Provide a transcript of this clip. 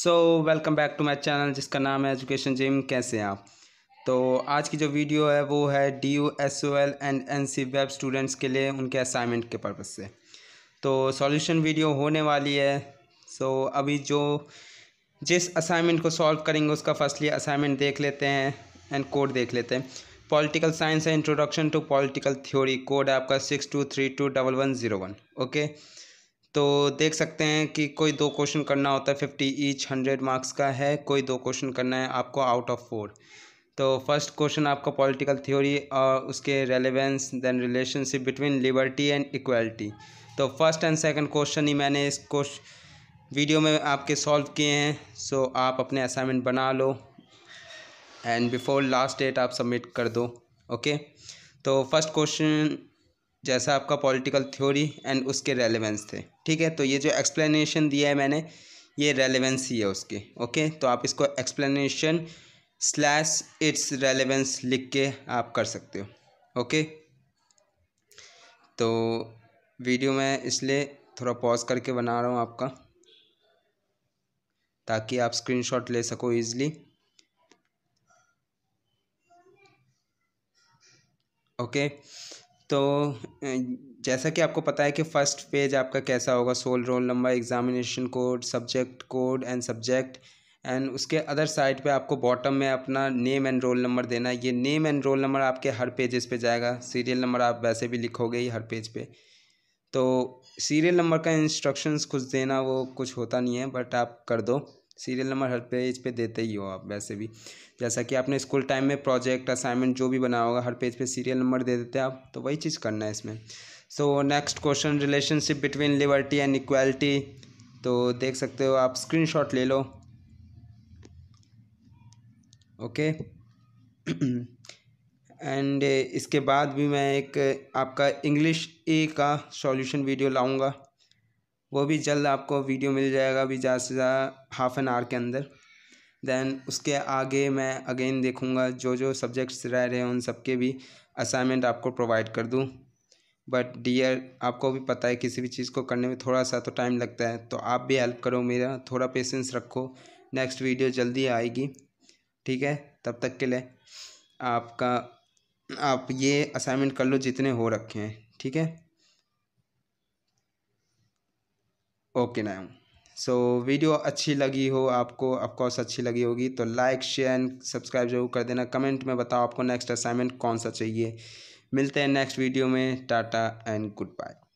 So welcome back to my channel जिसका नाम है एजुकेशन जिम कैसे हैं आप तो आज की जो वीडियो है वो है D U S O L and N C web students के लिए उनके असाइनमेंट के पर्पज़ से तो सॉल्यूशन वीडियो होने वाली है सो so, अभी जो जिस असाइनमेंट को सॉल्व करेंगे उसका फर्स्टली असाइनमेंट देख लेते हैं एंड कोड देख लेते हैं पॉलिटिकल साइंस है introduction to political theory code है आपका six two three two double one zero one okay तो देख सकते हैं कि कोई दो क्वेश्चन करना होता है फिफ्टी ईच हंड्रेड मार्क्स का है कोई दो क्वेश्चन करना है आपको आउट ऑफ फोर तो फर्स्ट क्वेश्चन आपका पॉलिटिकल थ्योरी और उसके relevance then relationship between liberty and equality तो फर्स्ट एंड सेकंड क्वेश्चन ही मैंने इस क्वेश्चन वीडियो में आपके सॉल्व किए हैं सो आप अपने असाइनमेंट बना लो एंड बिफोर लास्ट डेट आप सबमिट कर दो ओके तो फर्स्ट क्वेश्चन जैसा आपका पॉलिटिकल थ्योरी एंड उसके रेलेवेंस थे ठीक है तो ये जो एक्सप्लेनेशन दिया है मैंने ये रेलेवेंस ही है उसके ओके तो आप इसको एक्सप्लेनेशन स्लैश इट्स रेलेवेंस लिख के आप कर सकते हो ओके तो वीडियो मैं इसलिए थोड़ा पॉज करके बना रहा हूँ आपका ताकि आप स्क्रीनशॉट ले सको ईज़िली ओके okay. तो जैसा कि आपको पता है कि फ़र्स्ट पेज आपका कैसा होगा SOL roll number examination code subject code and subject and उसके अदर साइड पे आपको बॉटम में अपना नेम एंड रोल नंबर देना है ये नेम एंड रोल नंबर आपके हर पेजेस पे जाएगा सीरियल नंबर आप वैसे भी लिखोगे ही हर पेज पे तो सीरियल नंबर का इंस्ट्रक्शंस कुछ देना वो कुछ होता नहीं है बट आप कर दो सीरियल नंबर हर पेज पे देते ही हो आप वैसे भी जैसा कि आपने स्कूल टाइम में प्रोजेक्ट असाइनमेंट जो भी बनाया होगा हर पेज पे सीरियल नंबर दे देते हैं आप तो वही चीज़ करना है इसमें so next question relationship between liberty and equality तो देख सकते हो आप स्क्रीन ले लो ओके okay. एंड इसके बाद भी मैं एक आपका इंग्लिश ए का सॉल्यूशन वीडियो लाऊंगा वो भी जल्द आपको वीडियो मिल जाएगा अभी ज़्यादा से ज़्यादा हाफ़ एन आवर के अंदर दैन उसके आगे मैं अगेन देखूँगा जो जो सब्जेक्ट्स रह रहे हैं उन सबके भी असाइनमेंट आपको प्रोवाइड कर दूँ बट डियर आपको भी पता है किसी भी चीज़ को करने में थोड़ा सा तो टाइम लगता है तो आप भी हेल्प करो मेरा थोड़ा पेशेंस रखो नेक्स्ट वीडियो जल्दी आएगी ठीक है तब तक के लिए आपका आप ये असाइनमेंट कर लो जितने हो रखे हैं ठीक है ओके नाउ सो वीडियो अच्छी लगी हो आपको ऑफकोर्स अच्छी लगी होगी तो लाइक शेयर एंड सब्सक्राइब जरूर कर देना कमेंट में बताओ आपको नेक्स्ट असाइनमेंट कौन सा चाहिए मिलते हैं नेक्स्ट वीडियो में टाटा एंड गुड बाय